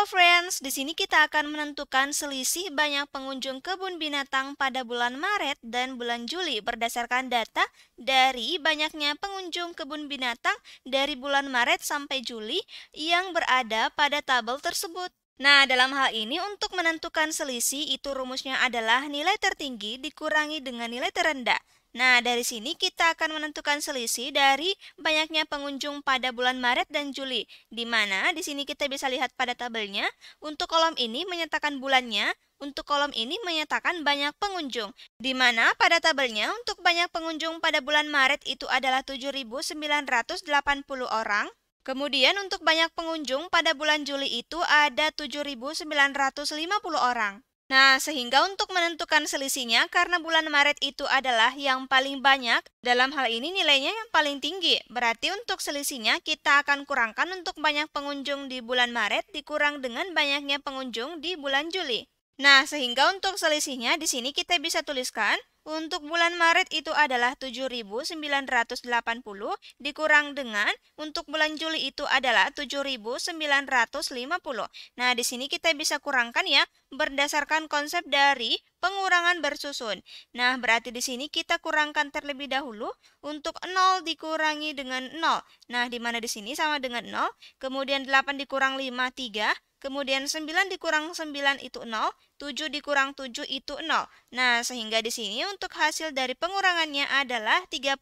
Hello friends, di sini kita akan menentukan selisih banyak pengunjung kebun binatang pada bulan Maret dan bulan Juli berdasarkan data dari banyaknya pengunjung kebun binatang dari bulan Maret sampai Juli yang berada pada tabel tersebut. Nah, dalam hal ini untuk menentukan selisih itu rumusnya adalah nilai tertinggi dikurangi dengan nilai terendah. Nah, dari sini kita akan menentukan selisih dari banyaknya pengunjung pada bulan Maret dan Juli, di mana di sini kita bisa lihat pada tabelnya, untuk kolom ini menyatakan bulannya, untuk kolom ini menyatakan banyak pengunjung, di mana pada tabelnya untuk banyak pengunjung pada bulan Maret itu adalah 7.980 orang, Kemudian untuk banyak pengunjung pada bulan Juli itu ada 7.950 orang. Nah, sehingga untuk menentukan selisihnya karena bulan Maret itu adalah yang paling banyak, dalam hal ini nilainya yang paling tinggi. Berarti untuk selisihnya kita akan kurangkan untuk banyak pengunjung di bulan Maret dikurang dengan banyaknya pengunjung di bulan Juli. Nah, sehingga untuk selisihnya di sini kita bisa tuliskan untuk bulan Maret itu adalah 7.980 dikurang dengan untuk bulan Juli itu adalah 7.950. Nah, di sini kita bisa kurangkan ya berdasarkan konsep dari pengurangan bersusun. Nah, berarti di sini kita kurangkan terlebih dahulu untuk 0 dikurangi dengan 0. Nah, di mana di sini sama dengan 0, kemudian 8 dikurang 5 3 Kemudian 9 dikurang 9 itu 0, 7 dikurang 7 itu 0. Nah, sehingga di sini untuk hasil dari pengurangannya adalah 30,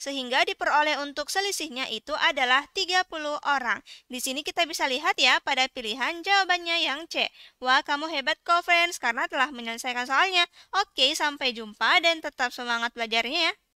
sehingga diperoleh untuk selisihnya itu adalah 30 orang. Di sini kita bisa lihat ya pada pilihan jawabannya yang C. Wah, kamu hebat kok friends karena telah menyelesaikan soalnya. Oke, sampai jumpa dan tetap semangat belajarnya ya.